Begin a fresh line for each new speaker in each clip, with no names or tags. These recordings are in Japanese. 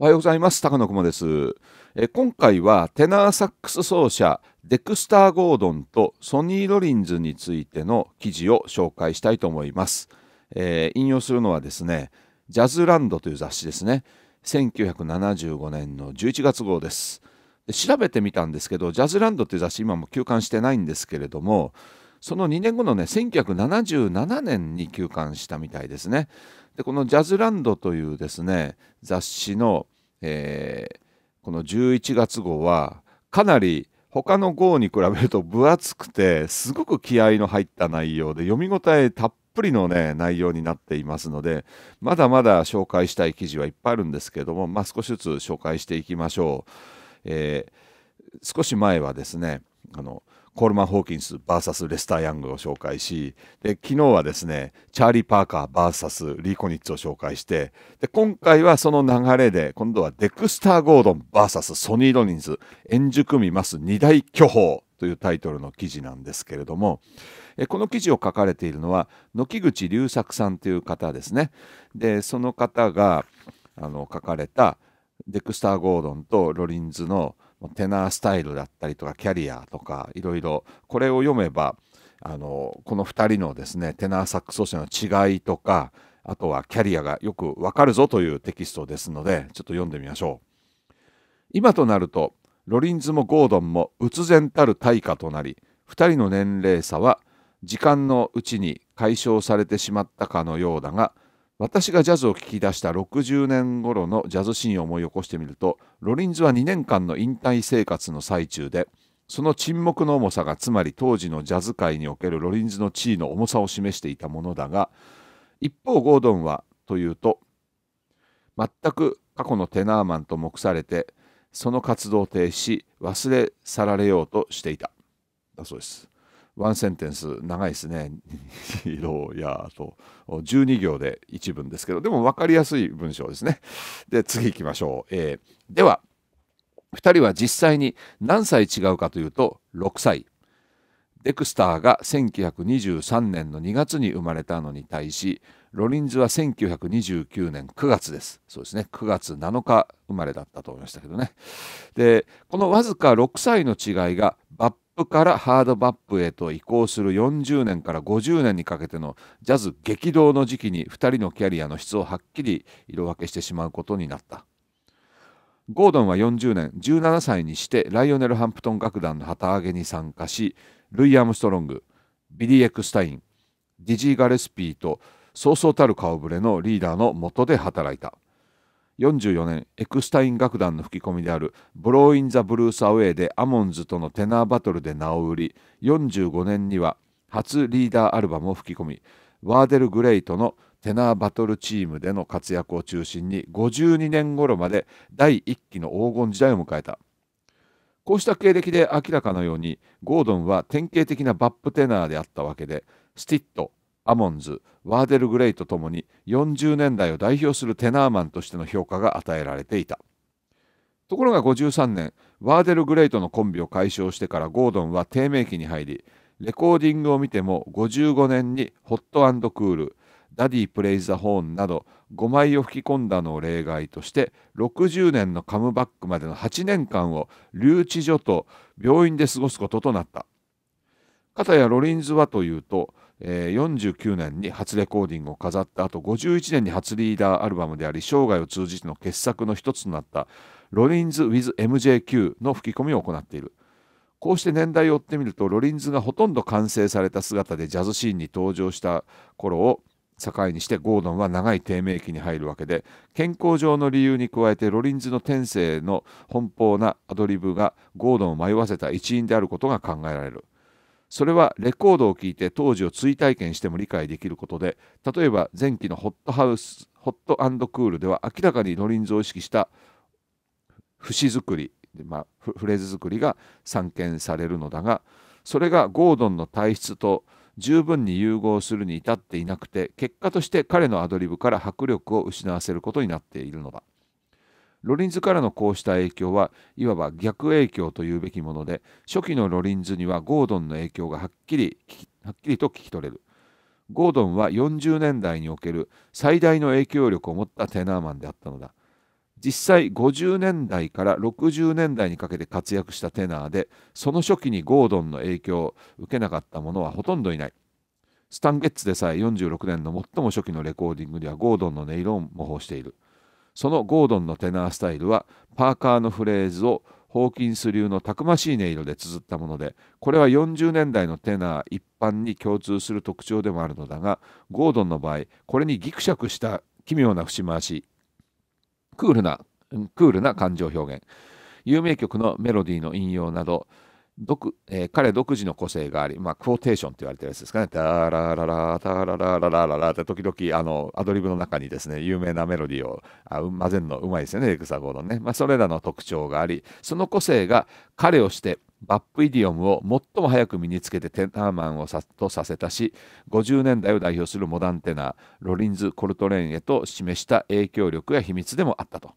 おはようございます。高野もです。え今回はテナーサックス奏者デクスター・ゴードンとソニー・ロリンズについての記事を紹介したいと思います。えー、引用するのはですね、ジャズランドという雑誌ですね。1975年の11月号です。で調べてみたんですけど、ジャズランドという雑誌今も休刊してないんですけれども、その2年後のね、1977年に休刊したみたいですね。でこの「ジャズランド」というですね雑誌の、えー、この11月号はかなり他の号に比べると分厚くてすごく気合の入った内容で読み応えたっぷりのね内容になっていますのでまだまだ紹介したい記事はいっぱいあるんですけども、まあ、少しずつ紹介していきましょう。えー、少し前はですねあの「コールマン・ホーキンス VS レスター・ヤングを紹介しで昨日はですねチャーリー・パーカー VS リー・コニッツを紹介してで今回はその流れで今度はデクスター・ゴードン VS ソニー・ロニンズ円熟みます二大巨峰というタイトルの記事なんですけれどもこの記事を書かれているのは野木口隆作さんという方ですねでその方があの書かれたデクスター・ゴードンとロリンズの「テナースタイルだったりとかキャリアとかいろいろこれを読めばあのこの2人のですねテナーサックス奏者の違いとかあとはキャリアがよくわかるぞというテキストですのでちょっと読んでみましょう。今となるとロリンズもゴードンも鬱然たる対価となり2人の年齢差は時間のうちに解消されてしまったかのようだが私がジャズを聴き出した60年頃のジャズシーンを思い起こしてみるとロリンズは2年間の引退生活の最中でその沈黙の重さがつまり当時のジャズ界におけるロリンズの地位の重さを示していたものだが一方ゴードンはというと全く過去のテナーマンと目されてその活動を停止忘れ去られようとしていただそうです。ワンセンテンス長いですね。い ろやと12行で一文ですけど、でも分かりやすい文章ですね。で、次行きましょう。えー、では、2人は実際に何歳違うかというと、6歳。デクスターが1923年の2月に生まれたのに対し、ロリンズは1929年9月です。そうですね。9月7日生まれだったと思いましたけどね。で、このわずか6歳の違いが抜プからハードバップへと移行する40年から50年にかけてのジャズ激動の時期に2人のキャリアの質をはっきり色分けしてしまうことになったゴードンは40年17歳にしてライオネル・ハンプトン楽団の旗揚げに参加しルイ・アームストロングビリー・エクスタインディジー・ガレスピーとそうそうたる顔ぶれのリーダーのもとで働いた44年エクスタイン楽団の吹き込みである「ブローイン・ザ・ブルース・アウェイ」でアモンズとのテナーバトルで名を売り45年には初リーダーアルバムを吹き込みワーデル・グレイトのテナーバトルチームでの活躍を中心に52年頃まで第1期の黄金時代を迎えたこうした経歴で明らかなようにゴードンは典型的なバップテナーであったわけでスティットアモンズワーデル・グレイとともに40年代を代表するテナーマンとしての評価が与えられていたところが53年ワーデル・グレイとのコンビを解消してからゴードンは低迷期に入りレコーディングを見ても55年に「ホットクール」「ダディ・プレイ・ザ・ホーン」など5枚を吹き込んだのを例外として60年のカムバックまでの8年間を留置所と病院で過ごすこととなった。かたやロリンズはというとえー、49年に初レコーディングを飾った後51年に初リーダーアルバムであり生涯を通じての傑作の一つとなった「ロリンズ WithMJQ」の吹き込みを行っているこうして年代を追ってみるとロリンズがほとんど完成された姿でジャズシーンに登場した頃を境にしてゴードンは長い低迷期に入るわけで健康上の理由に加えてロリンズの天性の奔放なアドリブがゴードンを迷わせた一因であることが考えられる。それはレコードを聴いて当時を追体験しても理解できることで例えば前期のホットハウスホットクールでは明らかにロリンズを意識した節作り、まあ、フレーズ作りが散見されるのだがそれがゴードンの体質と十分に融合するに至っていなくて結果として彼のアドリブから迫力を失わせることになっているのだ。ロリンズからのこうした影響はいわば逆影響というべきもので初期のロリンズにはゴードンの影響がはっきりはっきりと聞き取れるゴードンは40年代における最大の影響力を持ったテナーマンであったのだ実際50年代から60年代にかけて活躍したテナーでその初期にゴードンの影響を受けなかった者はほとんどいないスタン・ゲッツでさえ46年の最も初期のレコーディングではゴードンの音色を模倣しているそのゴードンのテナースタイルはパーカーのフレーズをホーキンス流のたくましい音色で綴ったものでこれは40年代のテナー一般に共通する特徴でもあるのだがゴードンの場合これにギクシャクした奇妙な節回しクールなクールな感情表現有名曲のメロディーの引用など独えー、彼独自の個性があり、まあ、クォーテーションと言われてるやつですかね、ダラララ、ダララララララって時々あのアドリブの中にですね、有名なメロディーをあ混ぜるのうまいですよね、エクサゴードンね。まあ、それらの特徴があり、その個性が彼をして、バップイディオムを最も早く身につけてテナーマンをさとさせたし、50年代を代表するモダンテナー、ロリンズ・コルトレーンへと示した影響力や秘密でもあったと。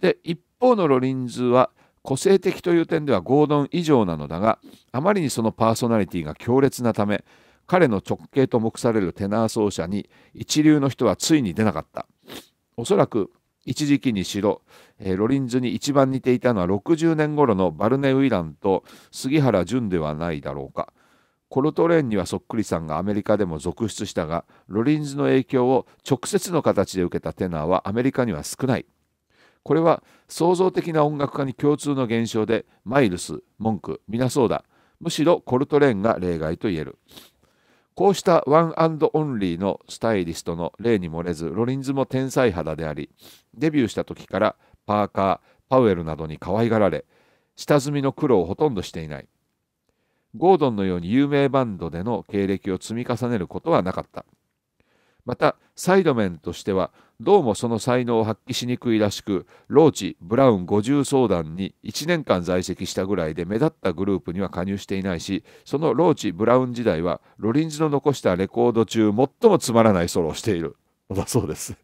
で、一方のロリンズは、個性的という点ではゴードン以上なのだがあまりにそのパーソナリティが強烈なため彼の直系と目されるテナー奏者に一流の人はついに出なかったおそらく一時期にしろ、えー、ロリンズに一番似ていたのは60年頃のバルネ・ウィランと杉原淳ではないだろうかコルトレーンにはそっくりさんがアメリカでも続出したがロリンズの影響を直接の形で受けたテナーはアメリカには少ないこれは創造的な音楽家に共通の現象でマイルス文句なそうだむしろコルトレーンが例外と言えるこうしたワンアンドオンリーのスタイリストの例に漏れずロリンズも天才肌でありデビューした時からパーカーパウエルなどに可愛がられ下積みの苦労をほとんどしていないゴードンのように有名バンドでの経歴を積み重ねることはなかったまたサイド面としてはどうもその才能を発揮しにくいらしくローチブラウン50相談に1年間在籍したぐらいで目立ったグループには加入していないしそのローチブラウン時代はロリンズの残したレコード中最もつまらないソロをしているだそうです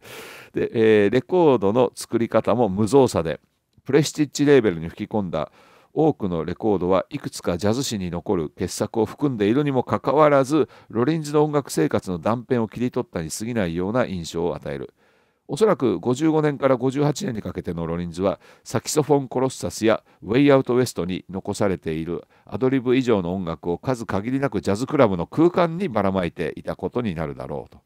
で、えー、レコードの作り方も無造作でプレスティッチレーベルに吹き込んだ多くのレコードはいくつかジャズ史に残る傑作を含んでいるにもかかわらずロリンジの音楽生活の断片を切り取ったに過ぎないような印象を与えるおそらく55年から58年にかけてのロリンズはサキソフォン・コロッサスやウェイ・アウト・ウエストに残されているアドリブ以上の音楽を数限りなくジャズクラブの空間にばらまいていたことになるだろうと。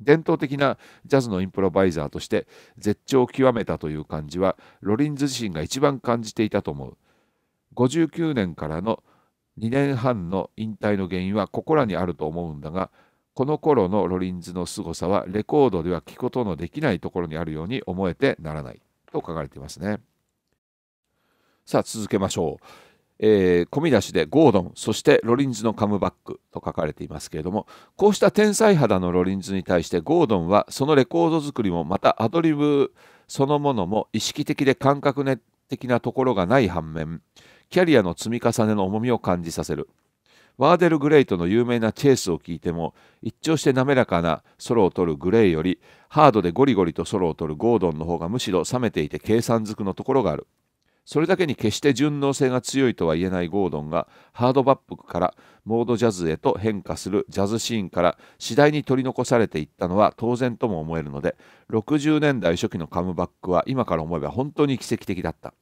伝統的なジャズのインプロバイザーとして絶頂を極めたという感じはロリンズ自身が一番感じていたと思う59年からの2年半の引退の原因はここらにあると思うんだがこの頃のロリンズの凄さはレコードでは聞くことのできないところにあるように思えてならないと書かれていますねさあ続けましょうえー、込み出しでゴードンそしてロリンズのカムバックと書かれていますけれどもこうした天才肌のロリンズに対してゴードンはそのレコード作りもまたアドリブそのものも意識的で感覚的なところがない反面キャリアの積み重ねの重みを感じさせるワーデル・グレイとの有名なチェイスを聞いても一聴して滑らかなソロを取るグレイよりハードでゴリゴリとソロを取るゴードンの方がむしろ冷めていて計算づくのところがあるそれだけに決して順応性が強いとは言えないゴードンがハードバップからモードジャズへと変化するジャズシーンから次第に取り残されていったのは当然とも思えるので60年代初期のカムバックは今から思えば本当に奇跡的だった。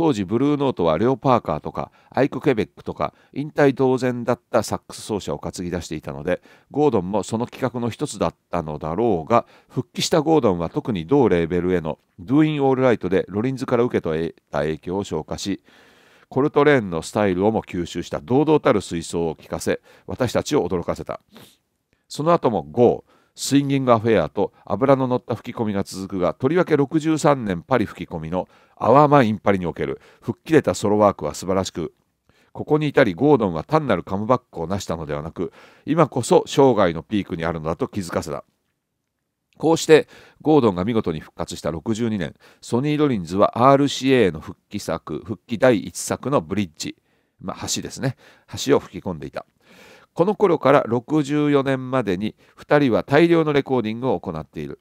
当時ブルーノートはレオ・パーカーとかアイク・ケベックとか引退同然だったサックス奏者を担ぎ出していたのでゴードンもその企画の一つだったのだろうが復帰したゴードンは特に同レーベルへの「ドゥイン・オール・ライト」でロリンズから受けた影響を消化しコルトレーンのスタイルをも吸収した堂々たる水槽を聴かせ私たちを驚かせたその後も「ゴー水銀河フェアと油の乗った吹き込みが続くがとりわけ63年パリ吹き込みのアワーマインパリにおける吹っ切れたソロワークは素晴らしくここに至りゴードンは単なるカムバックを成したのではなく今こそ生涯のピークにあるのだと気づかせたこうしてゴードンが見事に復活した62年ソニー・ロリンズは RCA の復帰作復帰第1作のブリッジ、まあ、橋ですね橋を吹き込んでいたこの頃から64年までに2人は大量のレコーディングを行っている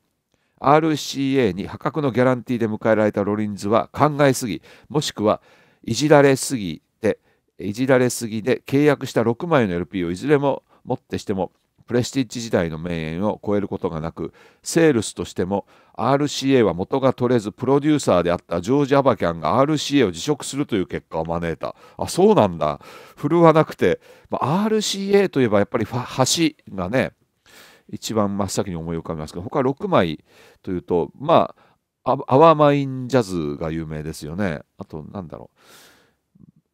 RCA に破格のギャランティーで迎えられたロリンズは考えすぎもしくはいじられすぎていじられすぎで契約した6枚の LP をいずれも持ってしてもプレスティッチ時代の名演を超えることがなくセールスとしても RCA は元が取れずプロデューサーであったジョージ・アバキャンが RCA を辞職するという結果を招いたあそうなんだ振るわなくて、まあ、RCA といえばやっぱり橋がね一番真っ先に思い浮かびますけど他6枚というとまあアワーマインジャズが有名ですよねあとなんだろう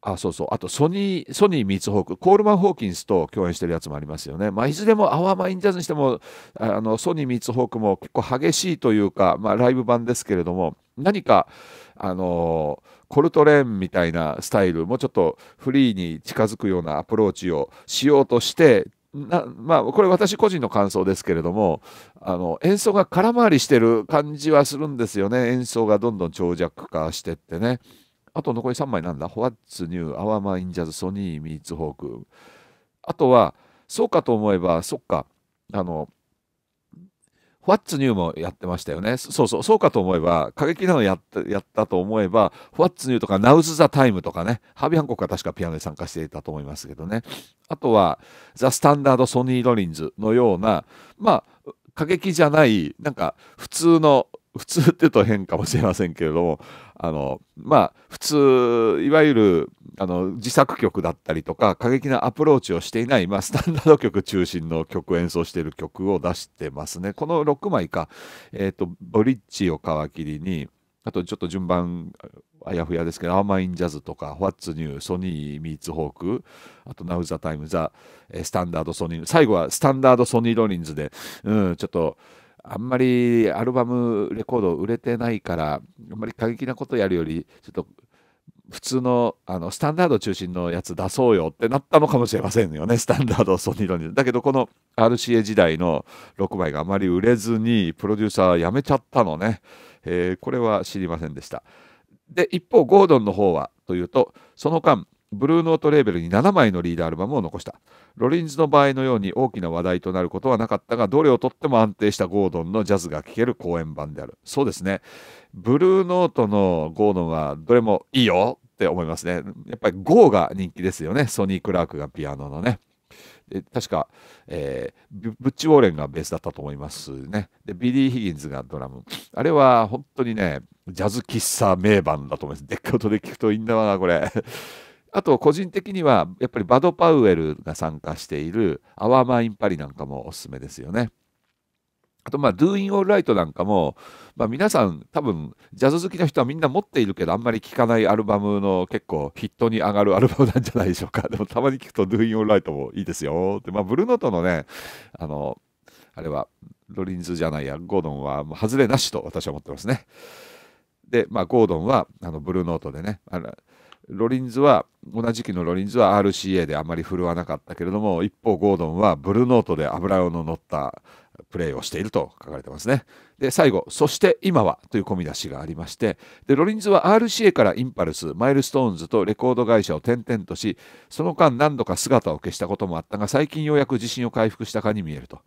あそうそうあとソニー・ソニーミーツホークコールマン・ホーキンスと共演してるやつもありますよね、まあ、いずれもアワーマインジャズにしてもあのソニー・ミーツホークも結構激しいというか、まあ、ライブ版ですけれども何かあのコルトレーンみたいなスタイルもうちょっとフリーに近づくようなアプローチをしようとしてなまあこれ私個人の感想ですけれどもあの演奏が空回りしてる感じはするんですよね演奏がどんどん長尺化してってね。あと残り3枚なんだ ?What's New? Our m i n d jazz, Sony Meets Hawk? あとは、そうかと思えば、そっか、あの、What's New もやってましたよね。そうそう、そうかと思えば、過激なのやったやったと思えば、What's New とか Now's the Time とかね、ハービー・ハンコックは確かピアノに参加していたと思いますけどね。あとは、The Standard Sony Rollins のような、まあ、過激じゃない、なんか普通の普通って言うと変かもしれませんけれどもあのまあ普通いわゆるあの自作曲だったりとか過激なアプローチをしていない、まあ、スタンダード曲中心の曲演奏している曲を出してますねこの6枚か、えーと、ブボリッジを皮切りにあとちょっと順番あやふやですけど、アーマインジャズとか、What's New、ソニー・ミーツ・ホーク、あと Now the Time, The スタンダード・ソニー、最後はスタンダード・ソニー・ロリンズで、うん、ちょっとあんまりアルバムレコード売れてないからあんまり過激なことやるよりちょっと普通のあのスタンダード中心のやつ出そうよってなったのかもしれませんよね スタンダードソニーのにだけどこの RCA 時代の6枚があまり売れずにプロデューサー辞めちゃったのね、えー、これは知りませんでしたで一方ゴードンの方はというとその間ブルーノートレーベルに7枚のリードアルバムを残したロリンズの場合のように大きな話題となることはなかったがどれをとっても安定したゴードンのジャズが聴ける公演版であるそうですねブルーノートのゴードンはどれもいいよって思いますねやっぱりゴーが人気ですよねソニー・クラークがピアノのね確か、えー、ブッチ・ウォーレンがベースだったと思いますね。で、ビリー・ヒギンズがドラム。あれは本当にね、ジャズ喫茶名盤だと思います。デッかい音で聞くといいんだわな、これ。あと個人的にはやっぱりバド・パウエルが参加している「アワー・マイン・パリ」なんかもおすすめですよね。あと、まあ、ドゥイン・オール・ライトなんかも、まあ、皆さん、多分、ジャズ好きな人はみんな持っているけど、あんまり聴かないアルバムの結構ヒットに上がるアルバムなんじゃないでしょうか。でも、たまに聞くとドゥイン・オール・ライトもいいですよ。で、まあ、ブルーノートのね、あの、あれは、ロリンズじゃないや、ゴードンは、もう外れなしと私は思ってますね。で、まあ、ゴードンは、あの、ブルーノートでね、あのロリンズは同じ期のロリンズは RCA であまり振るわなかったけれども一方ゴードンはブルーノートで油をの乗ったプレーをしていると書かれてますね。で最後「そして今は」という込み出しがありましてでロリンズは RCA からインパルスマイルストーンズとレコード会社を転々としその間何度か姿を消したこともあったが最近ようやく自信を回復したかに見えると。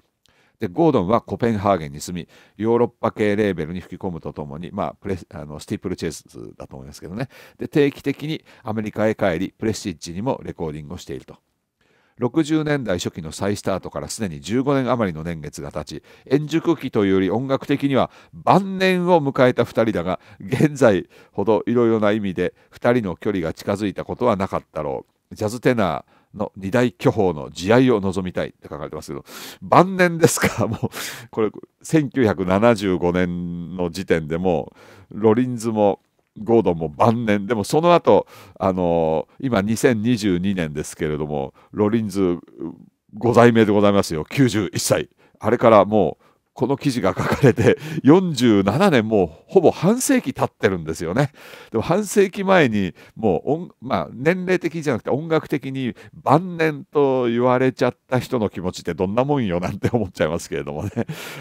でゴードンはコペンハーゲンに住みヨーロッパ系レーベルに吹き込むとともに、まあ、プレあのスティープルチェイスだと思いますけどねで定期的にアメリカへ帰りプレスティッジにもレコーディングをしていると。60年代初期の再スタートからすでに15年余りの年月が経ち円熟期というより音楽的には晩年を迎えた2人だが現在ほどいろいろな意味で2人の距離が近づいたことはなかったろうジャズテナーの二大巨峰の慈愛を望みたいって書かれてますけど、晩年ですか、もう、これ、1975年の時点でもう、ロリンズも、ゴードンも晩年でもその後あのー、今2022年ですけれどもロリンズ5代目でございますよ91歳あれからもうこの記事が書かれて47年もうほぼ半世紀経ってるんですよね。でも半世紀前にもう、まあ、年齢的じゃなくて音楽的に晩年と言われちゃった人の気持ちってどんなもんよなんて思っちゃいますけれどもね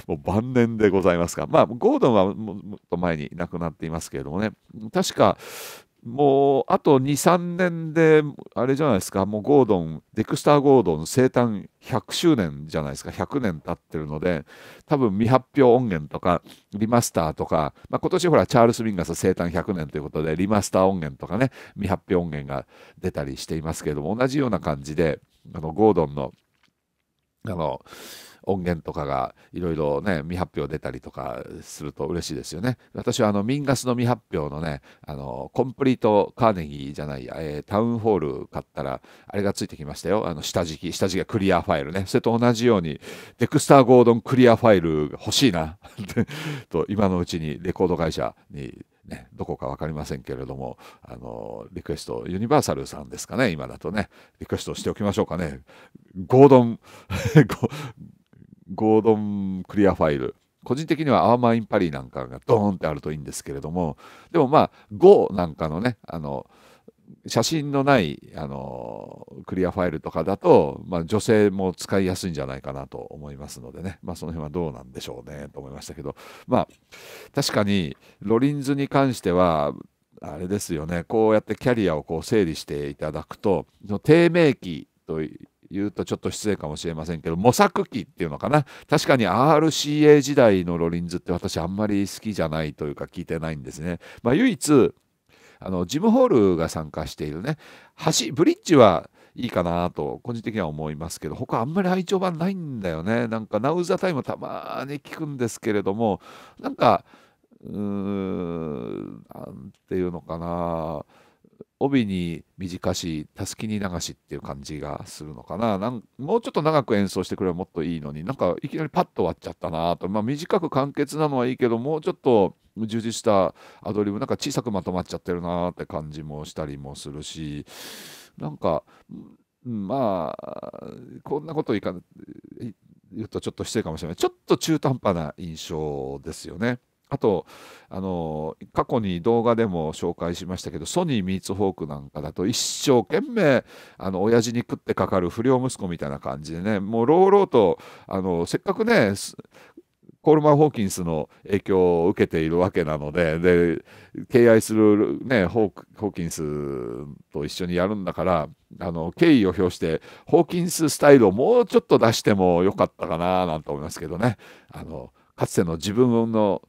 もう晩年でございますがまあゴードンはもっと前に亡くなっていますけれどもね確かもうあと2、3年で、あれじゃないですか、もうゴードン、デクスター・ゴードン生誕100周年じゃないですか、100年経ってるので、多分未発表音源とか、リマスターとか、まあ、今年ほら、チャールズ・ウィンガス生誕100年ということで、リマスター音源とかね、未発表音源が出たりしていますけれども、同じような感じで、あのゴードンの、あの、音源とかがいろいろね未発表出たりとかすると嬉しいですよね私はあのミンガスの未発表のねあのコンプリートカーネギーじゃないや、えー、タウンホール買ったらあれがついてきましたよあの下敷き下敷きがクリアファイルねそれと同じようにデクスター・ゴードンクリアファイル欲しいな と今のうちにレコード会社にね、どこか分かりませんけれども、あの、リクエスト、ユニバーサルさんですかね、今だとね、リクエストしておきましょうかね。ゴードン、ゴードンクリアファイル個人的にはアーマーインパリなんかがドーンってあるといいんですけれどもでもまあゴーなんかのねあの写真のないあのクリアファイルとかだと、まあ、女性も使いやすいんじゃないかなと思いますのでね、まあ、その辺はどうなんでしょうねと思いましたけど、まあ、確かにロリンズに関してはあれですよねこうやってキャリアをこう整理していただくと低迷期と言うとちょっと失礼かもしれませんけど模索期っていうのかな確かに RCA 時代のロリンズって私あんまり好きじゃないというか聞いてないんですね、まあ、唯一あのジム・ホールが参加しているね橋ブリッジはいいかなと個人的には思いますけど他あんまり愛情版ないんだよねなんか「ナウ・ザ・タイム」たまに聞くんですけれどもなんかうーんなんていうのかな帯に短し、たすきに流しっていう感じがするのかななん。もうちょっと長く演奏してくればもっといいのに、なんかいきなりパッと終わっちゃったなと。まあ短く簡潔なのはいいけど、もうちょっと充実したアドリブ、なんか小さくまとまっちゃってるなって感じもしたりもするし、なんか、まあ、こんなこといか言うとちょっと失礼かもしれない。ちょっと中途半端な印象ですよね。あとあの過去に動画でも紹介しましたけどソニー・ミーツ・ホークなんかだと一生懸命あの親父に食ってかかる不良息子みたいな感じでねもう朗々とあのせっかくねコールマン・ホーキンスの影響を受けているわけなのでで敬愛する、ね、ホーキンスと一緒にやるんだからあの敬意を表してホーキンススタイルをもうちょっと出してもよかったかななんて思いますけどねあのかつての自分の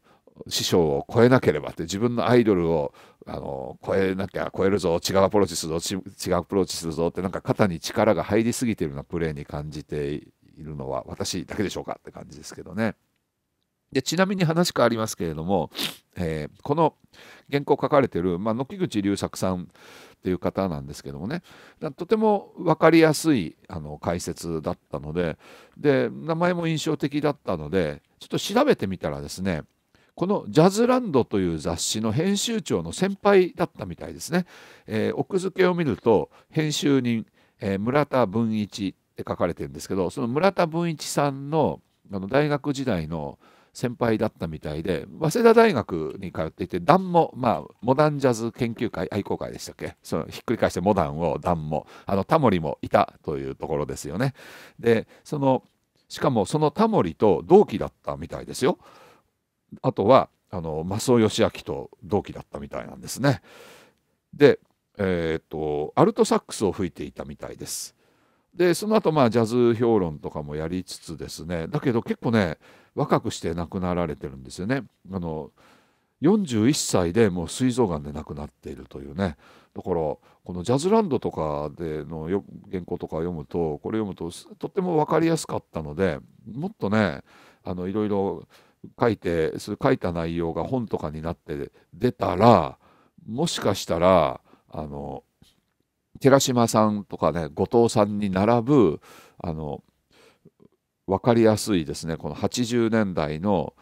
師匠を超えなければって自分のアイドルをあの超えなきゃ超えるぞ違うアプローチするぞ違うアプローチするぞってなんか肩に力が入りすぎてるようなプレーに感じているのは私だけでしょうかって感じですけどね。でちなみに話変わりますけれども、えー、この原稿書かれてる、まあ、口龍作さんっていう方なんですけどもねとても分かりやすいあの解説だったのでで名前も印象的だったのでちょっと調べてみたらですねこの「ジャズランド」という雑誌の編集長の先輩だったみたいですね。えー、奥付けを見ると編集人、えー、村田文一って書かれてるんですけどその村田文一さんのあの大学時代の先輩だったみたいで早稲田大学に通っていてダンも、まあ、モダンジャズ研究会愛好会でしたっけそのひっくり返してモダンをダンもあのタモリもいたというところですよね。でそのしかもそのタモリと同期だったみたいですよ。あとはあの増尾義明と同期だったみたいなんですね。で、えっ、とアルトサックスを吹いていたみたいです。でその後まあジャズ評論とかもやりつつですねだけど結構ね若くして亡くなられてるんですよね。あの41歳でもう膵臓がんで亡くなっているというねだからこのジャズランドとかでの原稿とか読むとこれ読むととっても分かりやすかったのでもっとねあのいろいろ書いてそれ書いた内容が本とかになって出たらもしかしたらあの寺島さんとかね後藤さんに並ぶあの分かりやすいですねこの80年代の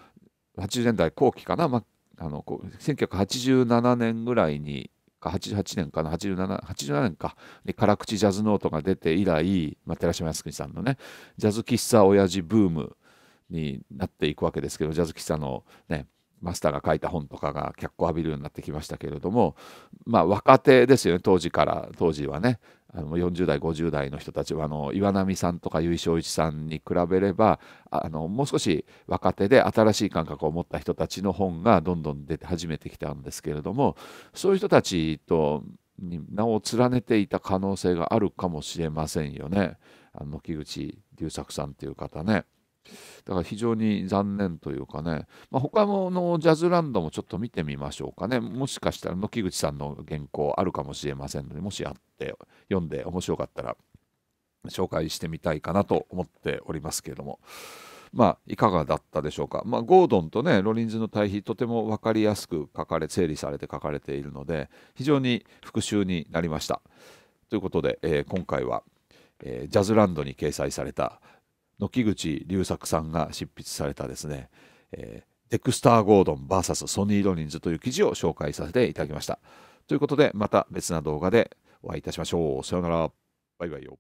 80年代後期かな、まあのこう1987年ぐらいに88年かな87 87年かに辛口ジャズノートが出て以来、まあ、寺島靖国さんのねジャズ喫茶親父ブームになっていくわけですけどジャズ喫茶のねマスターが書いた本とかが脚光を浴びるようになってきましたけれどもまあ若手ですよね当時から当時はねあの40代50代の人たちはあの岩波さんとか井衣一さんに比べればあのもう少し若手で新しい感覚を持った人たちの本がどんどん出て始めてきたんですけれどもそういう人たちと名を連ねていた可能性があるかもしれませんよね。あの木口龍作さんていう方ね。だから非常に残念というかね、まあ、他のジャズランドもちょっと見てみましょうかねもしかしたら軒口さんの原稿あるかもしれませんのでもしあって読んで面白かったら紹介してみたいかなと思っておりますけれども。まあ、いかがだったでしょうか、まあ、ゴードンと、ね、ロリンズの対比とても分かりやすく書かれ整理されて書かれているので非常に復習になりました。ということで、えー、今回は、えー、ジャズランドに掲載された軒口隆作さんが執筆されたですね、えー、デクスター・ゴードン VS ソニー・ロニンズという記事を紹介させていただきました。ということで、また別な動画でお会いいたしましょう。さようなら。バイバイよ。